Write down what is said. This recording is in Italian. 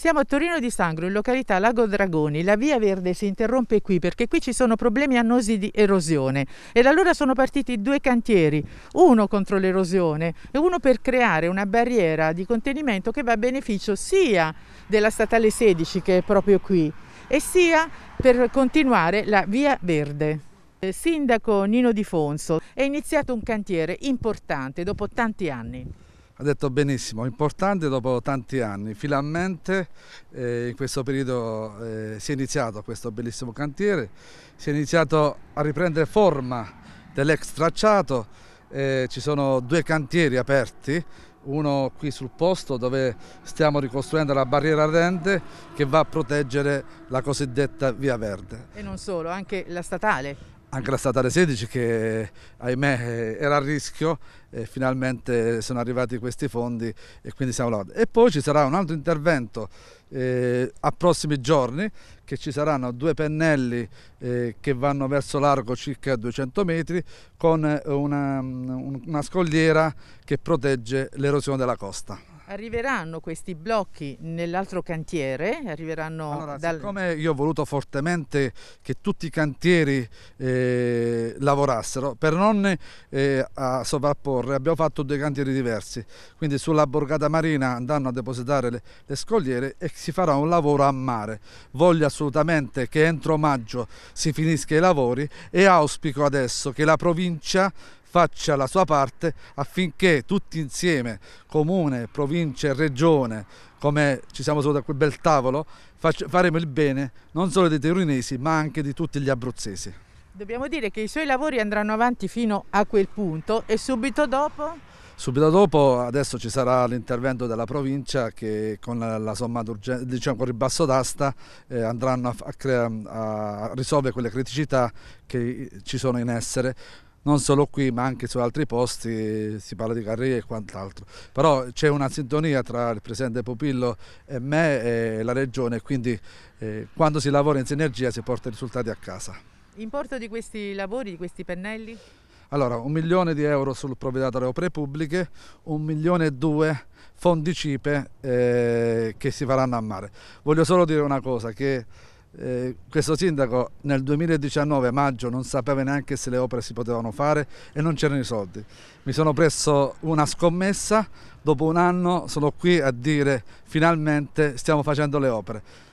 Siamo a Torino di Sangro, in località Lago Dragoni. La via verde si interrompe qui perché qui ci sono problemi annosi di erosione. da allora sono partiti due cantieri, uno contro l'erosione e uno per creare una barriera di contenimento che va a beneficio sia della statale 16 che è proprio qui e sia per continuare la via verde. Eh, sindaco Nino Di Fonso, è iniziato un cantiere importante dopo tanti anni ha detto benissimo, importante dopo tanti anni, finalmente eh, in questo periodo eh, si è iniziato questo bellissimo cantiere, si è iniziato a riprendere forma dell'ex tracciato, eh, ci sono due cantieri aperti, uno qui sul posto dove stiamo ricostruendo la barriera ardente che va a proteggere la cosiddetta via verde. E non solo, anche la statale anche la statale 16 che ahimè eh, era a rischio e finalmente sono arrivati questi fondi e quindi siamo là. E poi ci sarà un altro intervento eh, a prossimi giorni che ci saranno due pennelli eh, che vanno verso largo circa 200 metri con una, una scogliera che protegge l'erosione della costa. Arriveranno questi blocchi nell'altro cantiere? Arriveranno allora, dal... siccome io ho voluto fortemente che tutti i cantieri eh, lavorassero, per non eh, sovrapporre abbiamo fatto due cantieri diversi, quindi sulla borgata marina andranno a depositare le, le scogliere e si farà un lavoro a mare. Voglio assolutamente che entro maggio si finisca i lavori e auspico adesso che la provincia faccia la sua parte affinché tutti insieme, comune, provincia e regione, come ci siamo seduti a quel bel tavolo, faremo il bene non solo dei terrinesi ma anche di tutti gli abruzzesi. Dobbiamo dire che i suoi lavori andranno avanti fino a quel punto e subito dopo? Subito dopo adesso ci sarà l'intervento della provincia che con la somma d'urgenza, diciamo con il ribasso d'asta eh, andranno a, a, a risolvere quelle criticità che ci sono in essere non solo qui ma anche su altri posti, si parla di carriere e quant'altro. Però c'è una sintonia tra il Presidente Pupillo e me e la Regione, quindi eh, quando si lavora in sinergia si porta i risultati a casa. Importo di questi lavori, di questi pennelli? Allora, un milione di euro sul proprietario alle opere pubbliche, un milione e due fondi cipe eh, che si faranno a mare. Voglio solo dire una cosa, che eh, questo sindaco nel 2019 maggio non sapeva neanche se le opere si potevano fare e non c'erano i soldi. Mi sono preso una scommessa, dopo un anno sono qui a dire finalmente stiamo facendo le opere.